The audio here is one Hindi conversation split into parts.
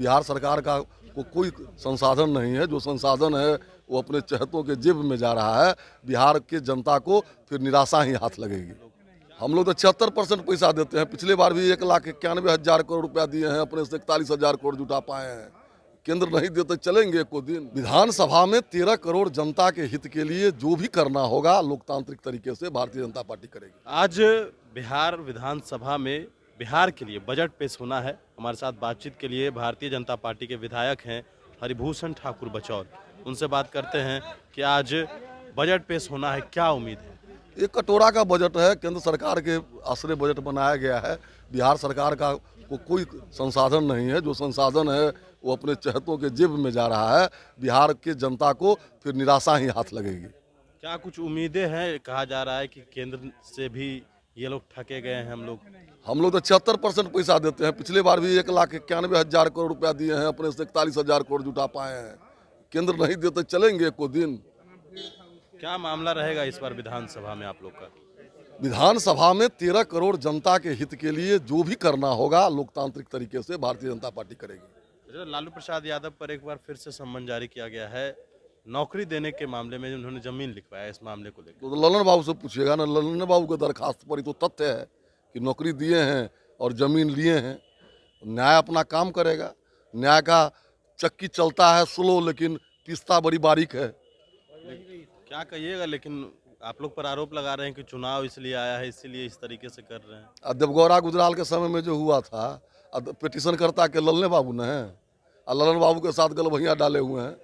बिहार सरकार का को कोई संसाधन नहीं है जो संसाधन है वो अपने चहतों के जेब में जा रहा है बिहार के जनता को फिर निराशा ही हाथ लगेगी हम लोग तो छिहत्तर परसेंट पैसा देते हैं पिछले बार भी एक लाख इक्यानवे हज़ार करोड़ रुपया दिए हैं अपने से इकतालीस हज़ार करोड़ जुटा पाए हैं केंद्र नहीं देते चलेंगे को दिन विधानसभा में तेरह करोड़ जनता के हित के लिए जो भी करना होगा लोकतांत्रिक तरीके से भारतीय जनता पार्टी करेगी आज बिहार विधानसभा में बिहार के लिए बजट पेश होना है हमारे साथ बातचीत के लिए भारतीय जनता पार्टी के विधायक हैं हरिभूषण ठाकुर बचौर उनसे बात करते हैं कि आज बजट पेश होना है क्या उम्मीद है एक कटोरा का बजट है केंद्र सरकार के आश्रय बजट बनाया गया है बिहार सरकार का को कोई संसाधन नहीं है जो संसाधन है वो अपने चहतों के जेब में जा रहा है बिहार के जनता को फिर निराशा ही हाथ लगेगी क्या कुछ उम्मीदें हैं कहा जा रहा है कि केंद्र से भी ये लोग ठके गए हैं हम लोग हम लोग तो छिहत्तर परसेंट पैसा देते हैं पिछले बार भी एक लाख इक्यानवे हजार करोड़ रुपया दिए हैं अपने से इकतालीस हजार करोड़ जुटा पाए हैं केंद्र नहीं देते चलेंगे को दिन क्या मामला रहेगा इस बार विधानसभा में आप लोग का विधानसभा में तेरह करोड़ जनता के हित के लिए जो भी करना होगा लोकतांत्रिक तरीके से भारतीय जनता पार्टी करेगी अच्छा, लालू प्रसाद यादव पर एक बार फिर से सम्मान जारी किया गया है नौकरी देने के मामले में उन्होंने जमीन लिखवाया इस मामले को लेकर तो ललन बाबू से पूछिएगा ना ललन बाबू के दरखास्त पर ही तो तथ्य है कि नौकरी दिए हैं और जमीन लिए हैं न्याय अपना काम करेगा न्याय का चक्की चलता है स्लो लेकिन पिस्ता बड़ी बारीक है क्या कहिएगा लेकिन आप लोग पर आरोप लगा रहे हैं कि चुनाव इसलिए आया है इसीलिए इस तरीके से कर रहे हैं देवगौरा गुजराल के समय में जो हुआ था पिटिशन करता के ललने बाबू ने ललन बाबू के साथ गलभैया डाले हुए हैं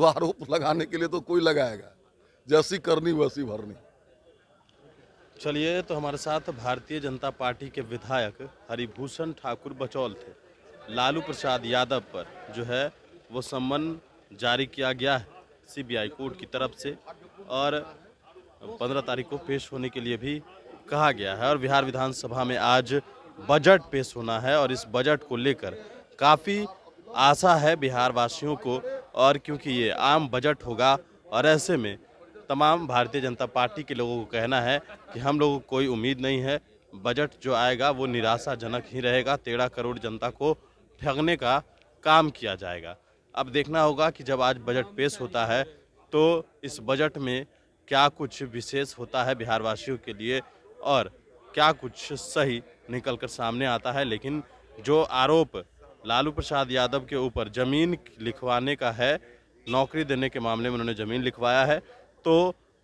आरोप लगाने के लिए तो कोई लगाएगा जैसी करनी वैसी भरनी चलिए तो हमारे साथ भारतीय जनता पार्टी के विधायक हरिभूषण ठाकुर बचौल थे लालू प्रसाद यादव पर जो है वो सम्मन जारी किया गया है सीबीआई कोर्ट की तरफ से और 15 तारीख को पेश होने के लिए भी कहा गया है और बिहार विधानसभा में आज बजट पेश होना है और इस बजट को लेकर काफ़ी आशा है बिहार वासियों को और क्योंकि ये आम बजट होगा और ऐसे में तमाम भारतीय जनता पार्टी के लोगों को कहना है कि हम लोगों को कोई उम्मीद नहीं है बजट जो आएगा वो निराशाजनक ही रहेगा तेरह करोड़ जनता को ठगने का काम किया जाएगा अब देखना होगा कि जब आज बजट पेश होता है तो इस बजट में क्या कुछ विशेष होता है बिहारवासियों के लिए और क्या कुछ सही निकल कर सामने आता है लेकिन जो आरोप लालू प्रसाद यादव के ऊपर ज़मीन लिखवाने का है नौकरी देने के मामले में उन्होंने ज़मीन लिखवाया है तो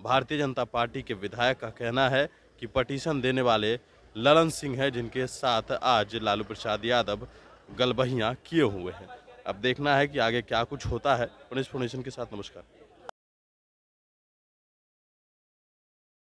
भारतीय जनता पार्टी के विधायक का कहना है कि पटिशन देने वाले ललन सिंह हैं जिनके साथ आज लालू प्रसाद यादव गलबहियाँ किए हुए हैं अब देखना है कि आगे क्या कुछ होता है पुलिस फाउंडेशन के साथ नमस्कार